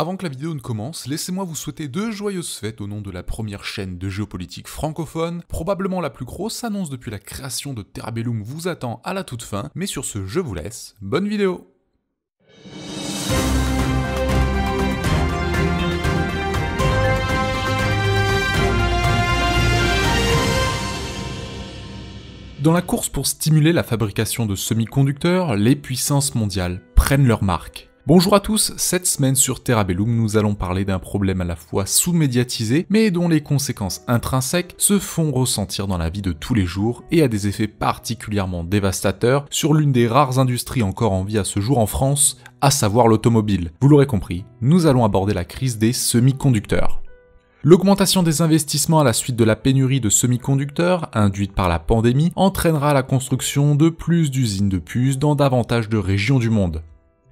Avant que la vidéo ne commence, laissez-moi vous souhaiter de joyeuses fêtes au nom de la première chaîne de géopolitique francophone. Probablement la plus grosse annonce depuis la création de Terabellum vous attend à la toute fin, mais sur ce, je vous laisse. Bonne vidéo Dans la course pour stimuler la fabrication de semi-conducteurs, les puissances mondiales prennent leur marque. Bonjour à tous, cette semaine sur Terabellum, nous allons parler d'un problème à la fois sous-médiatisé, mais dont les conséquences intrinsèques se font ressentir dans la vie de tous les jours et a des effets particulièrement dévastateurs sur l'une des rares industries encore en vie à ce jour en France, à savoir l'automobile. Vous l'aurez compris, nous allons aborder la crise des semi-conducteurs. L'augmentation des investissements à la suite de la pénurie de semi-conducteurs, induite par la pandémie, entraînera la construction de plus d'usines de puces dans davantage de régions du monde.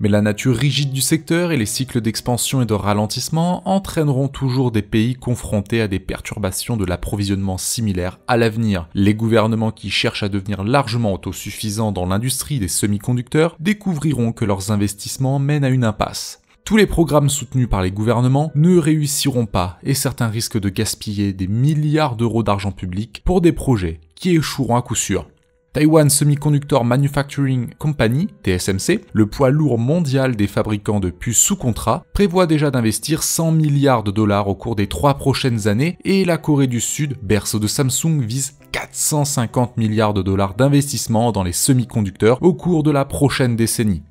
Mais la nature rigide du secteur et les cycles d'expansion et de ralentissement entraîneront toujours des pays confrontés à des perturbations de l'approvisionnement similaires à l'avenir. Les gouvernements qui cherchent à devenir largement autosuffisants dans l'industrie des semi-conducteurs découvriront que leurs investissements mènent à une impasse. Tous les programmes soutenus par les gouvernements ne réussiront pas et certains risquent de gaspiller des milliards d'euros d'argent public pour des projets qui échoueront à coup sûr. Taiwan Semiconductor Manufacturing Company, TSMC, le poids lourd mondial des fabricants de puces sous contrat, prévoit déjà d'investir 100 milliards de dollars au cours des trois prochaines années et la Corée du Sud, berceau de Samsung, vise 450 milliards de dollars d'investissement dans les semi-conducteurs au cours de la prochaine décennie.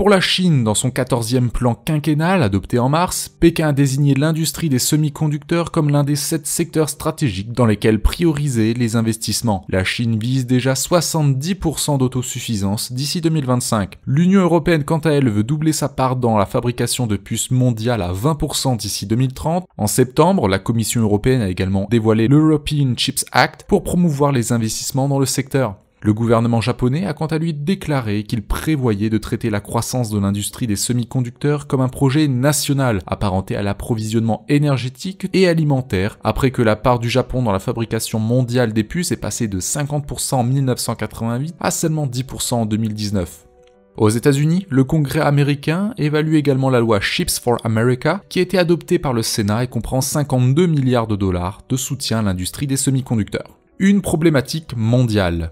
Pour la Chine, dans son 14e plan quinquennal adopté en mars, Pékin a désigné l'industrie des semi-conducteurs comme l'un des sept secteurs stratégiques dans lesquels prioriser les investissements. La Chine vise déjà 70% d'autosuffisance d'ici 2025. L'Union européenne, quant à elle, veut doubler sa part dans la fabrication de puces mondiales à 20% d'ici 2030. En septembre, la Commission européenne a également dévoilé l'European Chips Act pour promouvoir les investissements dans le secteur. Le gouvernement japonais a quant à lui déclaré qu'il prévoyait de traiter la croissance de l'industrie des semi-conducteurs comme un projet national apparenté à l'approvisionnement énergétique et alimentaire après que la part du Japon dans la fabrication mondiale des puces est passée de 50% en 1988 à seulement 10% en 2019. Aux États-Unis, le Congrès américain évalue également la loi Ships for America, qui a été adoptée par le Sénat et comprend 52 milliards de dollars de soutien à l'industrie des semi-conducteurs. Une problématique mondiale.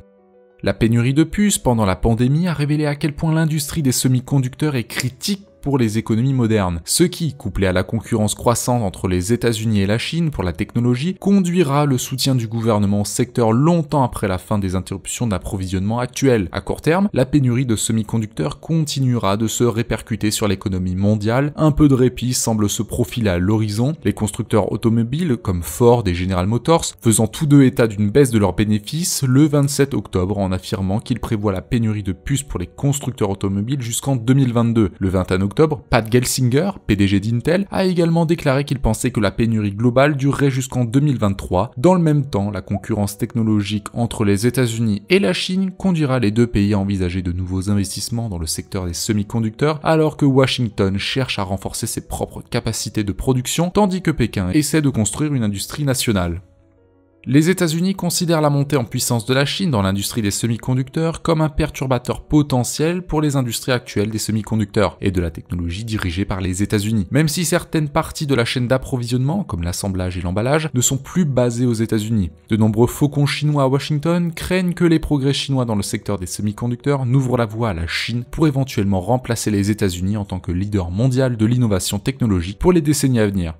La pénurie de puces pendant la pandémie a révélé à quel point l'industrie des semi-conducteurs est critique pour les économies modernes, ce qui, couplé à la concurrence croissante entre les États-Unis et la Chine pour la technologie, conduira le soutien du gouvernement au secteur longtemps après la fin des interruptions d'approvisionnement actuelles. À court terme, la pénurie de semi-conducteurs continuera de se répercuter sur l'économie mondiale. Un peu de répit semble se profiler à l'horizon. Les constructeurs automobiles comme Ford et General Motors faisant tous deux état d'une baisse de leurs bénéfices le 27 octobre en affirmant qu'ils prévoient la pénurie de puces pour les constructeurs automobiles jusqu'en 2022. Le 21 octobre, Pat Gelsinger, PDG d'Intel, a également déclaré qu'il pensait que la pénurie globale durerait jusqu'en 2023. Dans le même temps, la concurrence technologique entre les États-Unis et la Chine conduira les deux pays à envisager de nouveaux investissements dans le secteur des semi-conducteurs, alors que Washington cherche à renforcer ses propres capacités de production, tandis que Pékin essaie de construire une industrie nationale. Les États-Unis considèrent la montée en puissance de la Chine dans l'industrie des semi-conducteurs comme un perturbateur potentiel pour les industries actuelles des semi-conducteurs et de la technologie dirigée par les États-Unis. Même si certaines parties de la chaîne d'approvisionnement, comme l'assemblage et l'emballage, ne sont plus basées aux États-Unis, de nombreux faucons chinois à Washington craignent que les progrès chinois dans le secteur des semi-conducteurs n'ouvrent la voie à la Chine pour éventuellement remplacer les États-Unis en tant que leader mondial de l'innovation technologique pour les décennies à venir.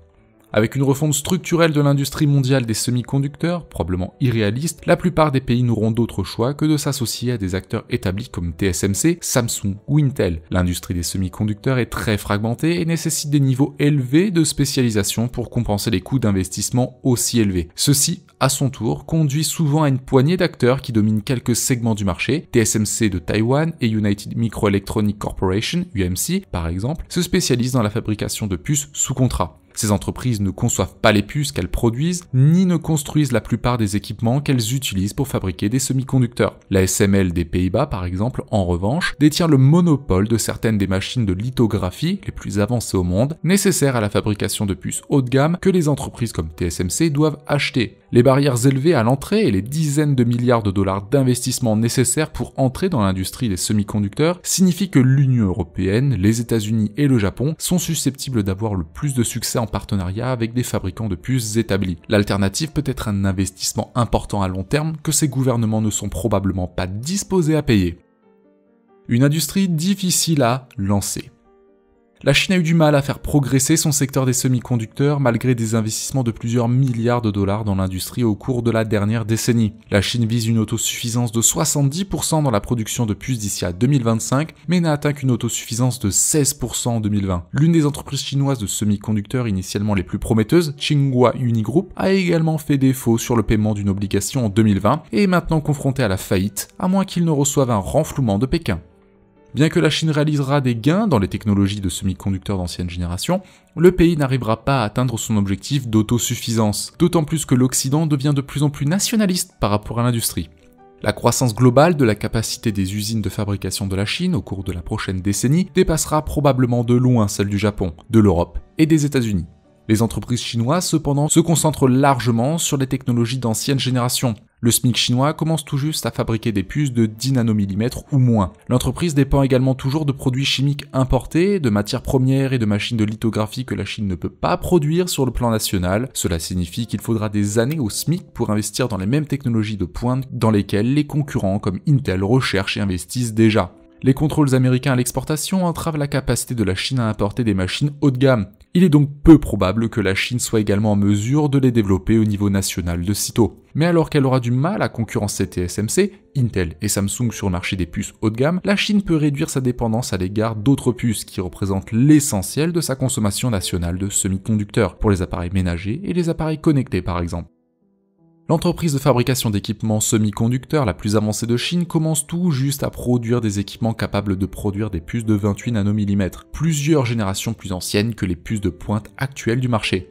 Avec une refonte structurelle de l'industrie mondiale des semi-conducteurs, probablement irréaliste, la plupart des pays n'auront d'autre choix que de s'associer à des acteurs établis comme TSMC, Samsung ou Intel. L'industrie des semi-conducteurs est très fragmentée et nécessite des niveaux élevés de spécialisation pour compenser les coûts d'investissement aussi élevés. Ceci, à son tour, conduit souvent à une poignée d'acteurs qui dominent quelques segments du marché. TSMC de Taïwan et United Microelectronics Corporation, UMC par exemple, se spécialisent dans la fabrication de puces sous contrat. Ces entreprises ne conçoivent pas les puces qu'elles produisent, ni ne construisent la plupart des équipements qu'elles utilisent pour fabriquer des semi-conducteurs. La SML des Pays-Bas, par exemple, en revanche, détient le monopole de certaines des machines de lithographie les plus avancées au monde, nécessaires à la fabrication de puces haut de gamme que les entreprises comme TSMC doivent acheter les barrières élevées à l'entrée et les dizaines de milliards de dollars d'investissement nécessaires pour entrer dans l'industrie des semi-conducteurs signifient que l'Union européenne, les États-Unis et le Japon sont susceptibles d'avoir le plus de succès en partenariat avec des fabricants de puces établis. L'alternative peut être un investissement important à long terme que ces gouvernements ne sont probablement pas disposés à payer. Une industrie difficile à lancer la Chine a eu du mal à faire progresser son secteur des semi-conducteurs malgré des investissements de plusieurs milliards de dollars dans l'industrie au cours de la dernière décennie. La Chine vise une autosuffisance de 70% dans la production de puces d'ici à 2025, mais n'a atteint qu'une autosuffisance de 16% en 2020. L'une des entreprises chinoises de semi-conducteurs initialement les plus prometteuses, Tsinghua Unigroup, a également fait défaut sur le paiement d'une obligation en 2020 et est maintenant confrontée à la faillite, à moins qu'il ne reçoive un renflouement de Pékin. Bien que la Chine réalisera des gains dans les technologies de semi-conducteurs d'ancienne génération, le pays n'arrivera pas à atteindre son objectif d'autosuffisance, d'autant plus que l'Occident devient de plus en plus nationaliste par rapport à l'industrie. La croissance globale de la capacité des usines de fabrication de la Chine au cours de la prochaine décennie dépassera probablement de loin celle du Japon, de l'Europe et des États-Unis. Les entreprises chinoises, cependant, se concentrent largement sur les technologies d'ancienne génération, le SMIC chinois commence tout juste à fabriquer des puces de 10 nanomillimètres ou moins. L'entreprise dépend également toujours de produits chimiques importés, de matières premières et de machines de lithographie que la Chine ne peut pas produire sur le plan national. Cela signifie qu'il faudra des années au SMIC pour investir dans les mêmes technologies de pointe dans lesquelles les concurrents comme Intel recherchent et investissent déjà. Les contrôles américains à l'exportation entravent la capacité de la Chine à importer des machines haut de gamme, il est donc peu probable que la Chine soit également en mesure de les développer au niveau national de sitôt. Mais alors qu'elle aura du mal à concurrencer TSMC, Intel et Samsung sur le marché des puces haut de gamme, la Chine peut réduire sa dépendance à l'égard d'autres puces qui représentent l'essentiel de sa consommation nationale de semi-conducteurs pour les appareils ménagers et les appareils connectés par exemple. L'entreprise de fabrication d'équipements semi-conducteurs la plus avancée de Chine commence tout juste à produire des équipements capables de produire des puces de 28 nanomillimètres, plusieurs générations plus anciennes que les puces de pointe actuelles du marché.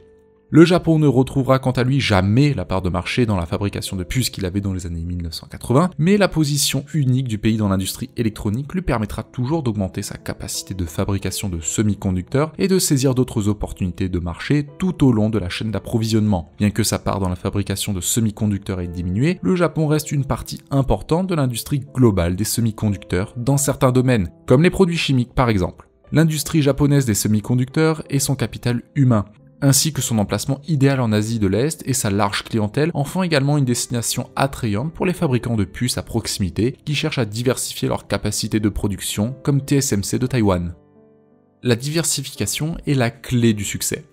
Le Japon ne retrouvera quant à lui jamais la part de marché dans la fabrication de puces qu'il avait dans les années 1980, mais la position unique du pays dans l'industrie électronique lui permettra toujours d'augmenter sa capacité de fabrication de semi-conducteurs et de saisir d'autres opportunités de marché tout au long de la chaîne d'approvisionnement. Bien que sa part dans la fabrication de semi-conducteurs ait diminué, le Japon reste une partie importante de l'industrie globale des semi-conducteurs dans certains domaines, comme les produits chimiques par exemple l'industrie japonaise des semi-conducteurs et son capital humain ainsi que son emplacement idéal en Asie de l'Est et sa large clientèle en font également une destination attrayante pour les fabricants de puces à proximité qui cherchent à diversifier leurs capacités de production comme TSMC de Taïwan. La diversification est la clé du succès.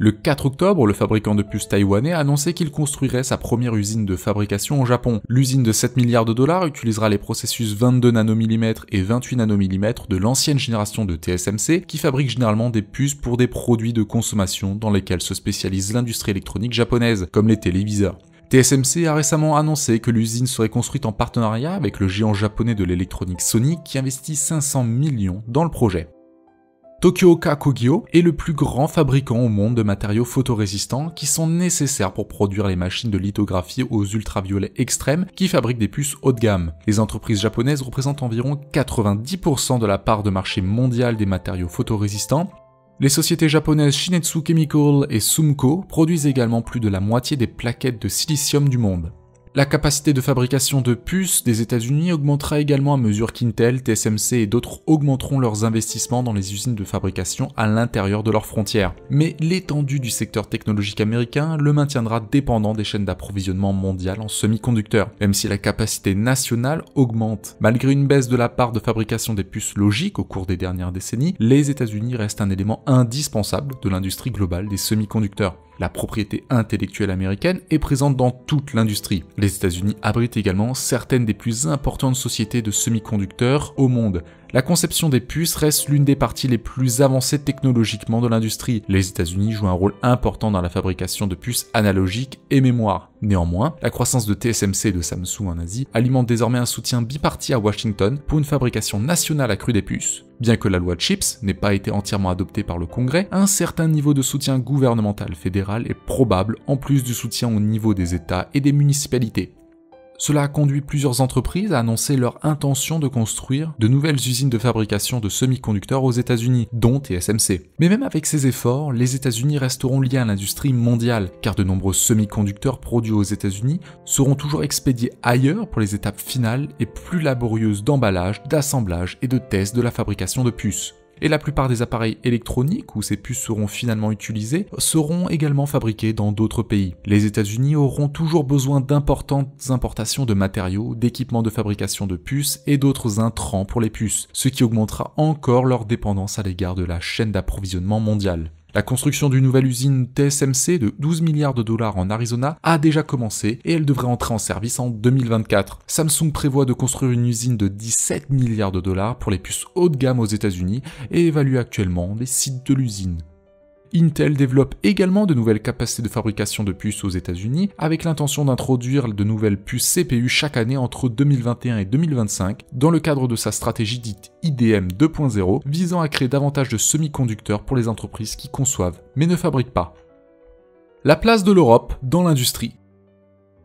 Le 4 octobre, le fabricant de puces taïwanais a annoncé qu'il construirait sa première usine de fabrication au Japon. L'usine de 7 milliards de dollars utilisera les processus 22 nanomillimètres et 28 nanomillimètres de l'ancienne génération de TSMC qui fabrique généralement des puces pour des produits de consommation dans lesquels se spécialise l'industrie électronique japonaise, comme les téléviseurs. TSMC a récemment annoncé que l'usine serait construite en partenariat avec le géant japonais de l'électronique Sony qui investit 500 millions dans le projet. Tokyo Kakugyo est le plus grand fabricant au monde de matériaux photorésistants qui sont nécessaires pour produire les machines de lithographie aux ultraviolets extrêmes qui fabriquent des puces haut de gamme. Les entreprises japonaises représentent environ 90% de la part de marché mondial des matériaux photorésistants les sociétés japonaises Shinetsu Chemical et Sumco produisent également plus de la moitié des plaquettes de silicium du monde. La capacité de fabrication de puces des États-Unis augmentera également à mesure qu'Intel, TSMC et d'autres augmenteront leurs investissements dans les usines de fabrication à l'intérieur de leurs frontières. Mais l'étendue du secteur technologique américain le maintiendra dépendant des chaînes d'approvisionnement mondiales en semi-conducteurs, même si la capacité nationale augmente. Malgré une baisse de la part de fabrication des puces logiques au cours des dernières décennies, les États-Unis restent un élément indispensable de l'industrie globale des semi-conducteurs. La propriété intellectuelle américaine est présente dans toute l'industrie. Les États-Unis abritent également certaines des plus importantes sociétés de semi-conducteurs au monde, la conception des puces reste l'une des parties les plus avancées technologiquement de l'industrie. Les États-Unis jouent un rôle important dans la fabrication de puces analogiques et mémoire. Néanmoins, la croissance de TSMC et de Samsung en Asie alimente désormais un soutien biparti à Washington pour une fabrication nationale accrue des puces. Bien que la loi CHIPS n'ait pas été entièrement adoptée par le Congrès, un certain niveau de soutien gouvernemental fédéral est probable en plus du soutien au niveau des États et des municipalités. Cela a conduit plusieurs entreprises à annoncer leur intention de construire de nouvelles usines de fabrication de semi-conducteurs aux États-Unis, dont TSMC. Mais même avec ces efforts, les États-Unis resteront liés à l'industrie mondiale, car de nombreux semi-conducteurs produits aux États-Unis seront toujours expédiés ailleurs pour les étapes finales et plus laborieuses d'emballage, d'assemblage et de test de la fabrication de puces. Et la plupart des appareils électroniques où ces puces seront finalement utilisées seront également fabriqués dans d'autres pays. Les États-Unis auront toujours besoin d'importantes importations de matériaux, d'équipements de fabrication de puces et d'autres intrants pour les puces, ce qui augmentera encore leur dépendance à l'égard de la chaîne d'approvisionnement mondiale. La construction d'une nouvelle usine TSMC de 12 milliards de dollars en Arizona a déjà commencé et elle devrait entrer en service en 2024. Samsung prévoit de construire une usine de 17 milliards de dollars pour les puces haut de gamme aux États-Unis et évalue actuellement les sites de l'usine. Intel développe également de nouvelles capacités de fabrication de puces aux États-Unis avec l'intention d'introduire de nouvelles puces CPU chaque année entre 2021 et 2025 dans le cadre de sa stratégie dite IDM 2.0 visant à créer davantage de semi-conducteurs pour les entreprises qui conçoivent mais ne fabriquent pas. La place de l'Europe dans l'industrie.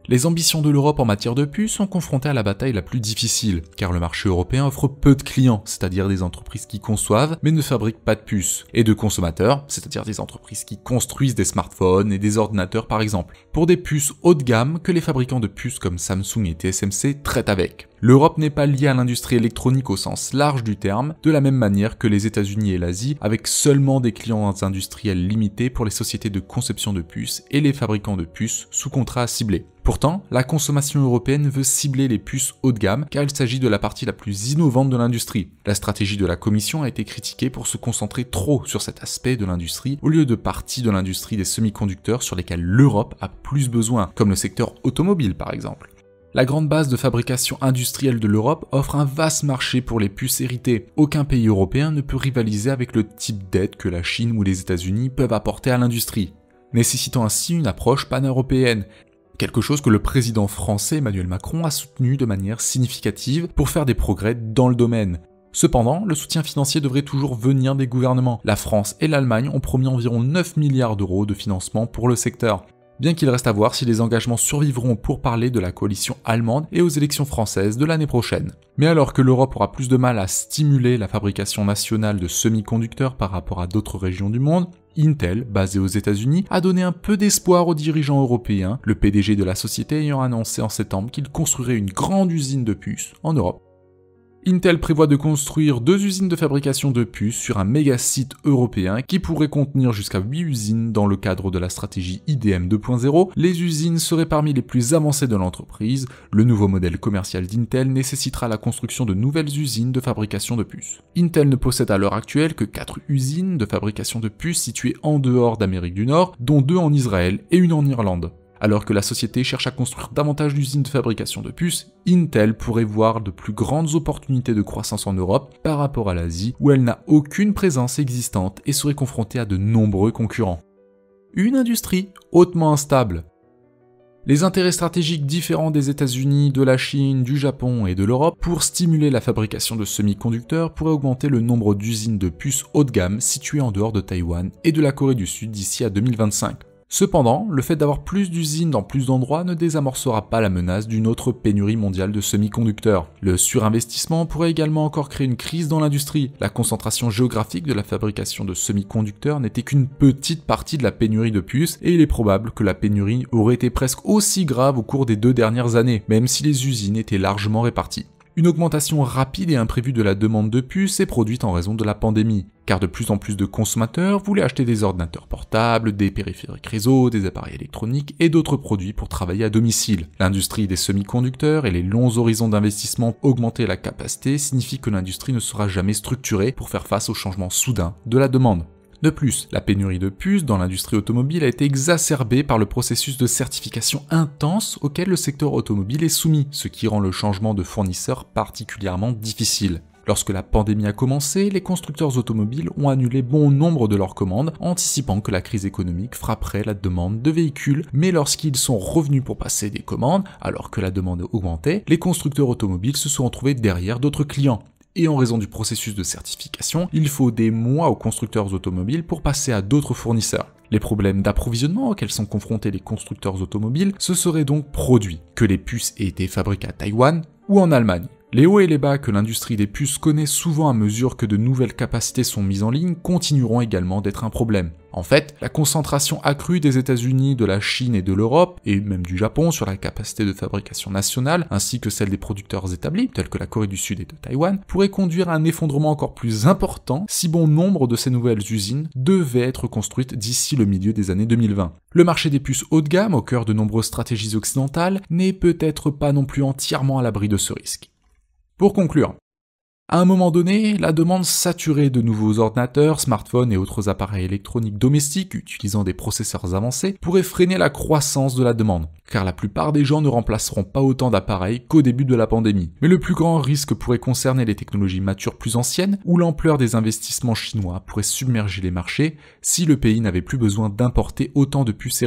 Les ambitions de l'Europe en matière de puces sont confrontées à la bataille la plus difficile, car le marché européen offre peu de clients, c'est-à-dire des entreprises qui conçoivent mais ne fabriquent pas de puces, et de consommateurs, c'est-à-dire des entreprises qui construisent des smartphones et des ordinateurs par exemple, pour des puces haut de gamme que les fabricants de puces comme Samsung et TSMC traitent avec. L'Europe n'est pas liée à l'industrie électronique au sens large du terme, de la même manière que les États-Unis et l'Asie, avec seulement des clients industriels limités pour les sociétés de conception de puces et les fabricants de puces sous contrat ciblé. Pourtant, la consommation européenne veut cibler les puces haut de gamme car il s'agit de la partie la plus innovante de l'industrie. La stratégie de la Commission a été critiquée pour se concentrer trop sur cet aspect de l'industrie au lieu de partie de l'industrie des semi-conducteurs sur lesquels l'Europe a plus besoin, comme le secteur automobile par exemple. La grande base de fabrication industrielle de l'Europe offre un vaste marché pour les puces héritées. Aucun pays européen ne peut rivaliser avec le type d'aide que la Chine ou les États-Unis peuvent apporter à l'industrie nécessitant ainsi une approche pan-européenne quelque chose que le président français Emmanuel Macron a soutenu de manière significative pour faire des progrès dans le domaine. Cependant, le soutien financier devrait toujours venir des gouvernements. La France et l'Allemagne ont promis environ 9 milliards d'euros de financement pour le secteur bien qu'il reste à voir si les engagements survivront pour parler de la coalition allemande et aux élections françaises de l'année prochaine. Mais alors que l'Europe aura plus de mal à stimuler la fabrication nationale de semi-conducteurs par rapport à d'autres régions du monde, Intel, basé aux États-Unis, a donné un peu d'espoir aux dirigeants européens, le PDG de la société ayant annoncé en septembre qu'il construirait une grande usine de puces en Europe. Intel prévoit de construire deux usines de fabrication de puces sur un méga site européen qui pourrait contenir jusqu'à 8 usines dans le cadre de la stratégie IDM 2.0. Les usines seraient parmi les plus avancées de l'entreprise. Le nouveau modèle commercial d'Intel nécessitera la construction de nouvelles usines de fabrication de puces. Intel ne possède à l'heure actuelle que 4 usines de fabrication de puces situées en dehors d'Amérique du Nord, dont deux en Israël et une en Irlande. Alors que la société cherche à construire davantage d'usines de fabrication de puces, Intel pourrait voir de plus grandes opportunités de croissance en Europe par rapport à l'Asie, où elle n'a aucune présence existante et serait confrontée à de nombreux concurrents. Une industrie hautement instable. Les intérêts stratégiques différents des États-Unis, de la Chine, du Japon et de l'Europe pour stimuler la fabrication de semi-conducteurs pourraient augmenter le nombre d'usines de puces haut de gamme situées en dehors de Taïwan et de la Corée du Sud d'ici à 2025, Cependant, le fait d'avoir plus d'usines dans plus d'endroits ne désamorcera pas la menace d'une autre pénurie mondiale de semi-conducteurs. Le surinvestissement pourrait également encore créer une crise dans l'industrie. La concentration géographique de la fabrication de semi-conducteurs n'était qu'une petite partie de la pénurie de puces et il est probable que la pénurie aurait été presque aussi grave au cours des deux dernières années, même si les usines étaient largement réparties. Une augmentation rapide et imprévue de la demande de puces s'est produite en raison de la pandémie, car de plus en plus de consommateurs voulaient acheter des ordinateurs portables, des périphériques réseau, des appareils électroniques et d'autres produits pour travailler à domicile. L'industrie des semi-conducteurs et les longs horizons d'investissement augmenter la capacité signifie que l'industrie ne sera jamais structurée pour faire face au changement soudain de la demande. De plus, la pénurie de puces dans l'industrie automobile a été exacerbée par le processus de certification intense auquel le secteur automobile est soumis, ce qui rend le changement de fournisseur particulièrement difficile. Lorsque la pandémie a commencé, les constructeurs automobiles ont annulé bon nombre de leurs commandes, anticipant que la crise économique frapperait la demande de véhicules, mais lorsqu'ils sont revenus pour passer des commandes, alors que la demande augmentait, les constructeurs automobiles se sont retrouvés derrière d'autres clients et en raison du processus de certification, il faut des mois aux constructeurs automobiles pour passer à d'autres fournisseurs. Les problèmes d'approvisionnement auxquels sont confrontés les constructeurs automobiles se seraient donc produits, que les puces aient été fabriquées à Taïwan ou en Allemagne. Les hauts et les bas que l'industrie des puces connaît souvent à mesure que de nouvelles capacités sont mises en ligne continueront également d'être un problème. En fait, la concentration accrue des États-Unis, de la Chine et de l'Europe, et même du Japon, sur la capacité de fabrication nationale, ainsi que celle des producteurs établis, tels que la Corée du Sud et de Taïwan, pourrait conduire à un effondrement encore plus important si bon nombre de ces nouvelles usines devaient être construites d'ici le milieu des années 2020. Le marché des puces haut de gamme, au cœur de nombreuses stratégies occidentales, n'est peut-être pas non plus entièrement à l'abri de ce risque. Pour conclure, à un moment donné, la demande saturée de nouveaux ordinateurs, smartphones et autres appareils électroniques domestiques utilisant des processeurs avancés pourrait freiner la croissance de la demande car la plupart des gens ne remplaceront pas autant d'appareils qu'au début de la pandémie. Mais le plus grand risque pourrait concerner les technologies matures plus anciennes, où l'ampleur des investissements chinois pourrait submerger les marchés si le pays n'avait plus besoin d'importer autant de puces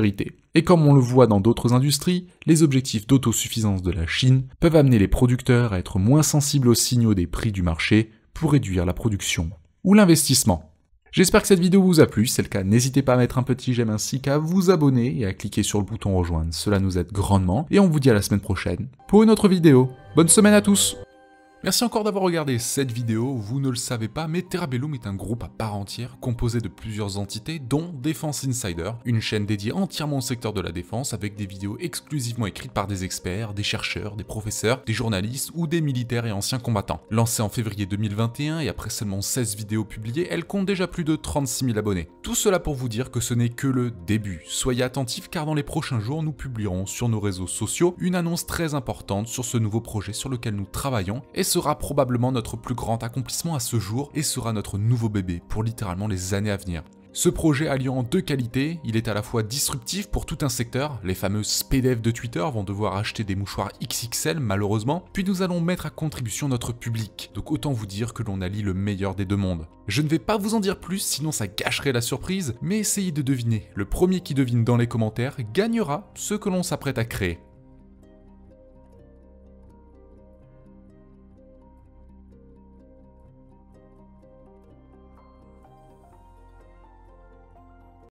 Et comme on le voit dans d'autres industries, les objectifs d'autosuffisance de la Chine peuvent amener les producteurs à être moins sensibles aux signaux des prix du marché pour réduire la production ou l'investissement. J'espère que cette vidéo vous a plu, si c'est le cas, n'hésitez pas à mettre un petit j'aime ainsi qu'à vous abonner et à cliquer sur le bouton rejoindre, cela nous aide grandement, et on vous dit à la semaine prochaine pour une autre vidéo. Bonne semaine à tous Merci encore d'avoir regardé cette vidéo, vous ne le savez pas, mais Bellum est un groupe à part entière, composé de plusieurs entités, dont Défense Insider, une chaîne dédiée entièrement au secteur de la défense, avec des vidéos exclusivement écrites par des experts, des chercheurs, des professeurs, des journalistes ou des militaires et anciens combattants. Lancée en février 2021 et après seulement 16 vidéos publiées, elle compte déjà plus de 36 000 abonnés. Tout cela pour vous dire que ce n'est que le début. Soyez attentifs car dans les prochains jours, nous publierons sur nos réseaux sociaux une annonce très importante sur ce nouveau projet sur lequel nous travaillons et sera probablement notre plus grand accomplissement à ce jour et sera notre nouveau bébé pour littéralement les années à venir. Ce projet alliant deux qualités, il est à la fois disruptif pour tout un secteur, les fameux SPDF de Twitter vont devoir acheter des mouchoirs XXL malheureusement, puis nous allons mettre à contribution notre public, donc autant vous dire que l'on allie le meilleur des deux mondes. Je ne vais pas vous en dire plus sinon ça gâcherait la surprise, mais essayez de deviner, le premier qui devine dans les commentaires gagnera ce que l'on s'apprête à créer.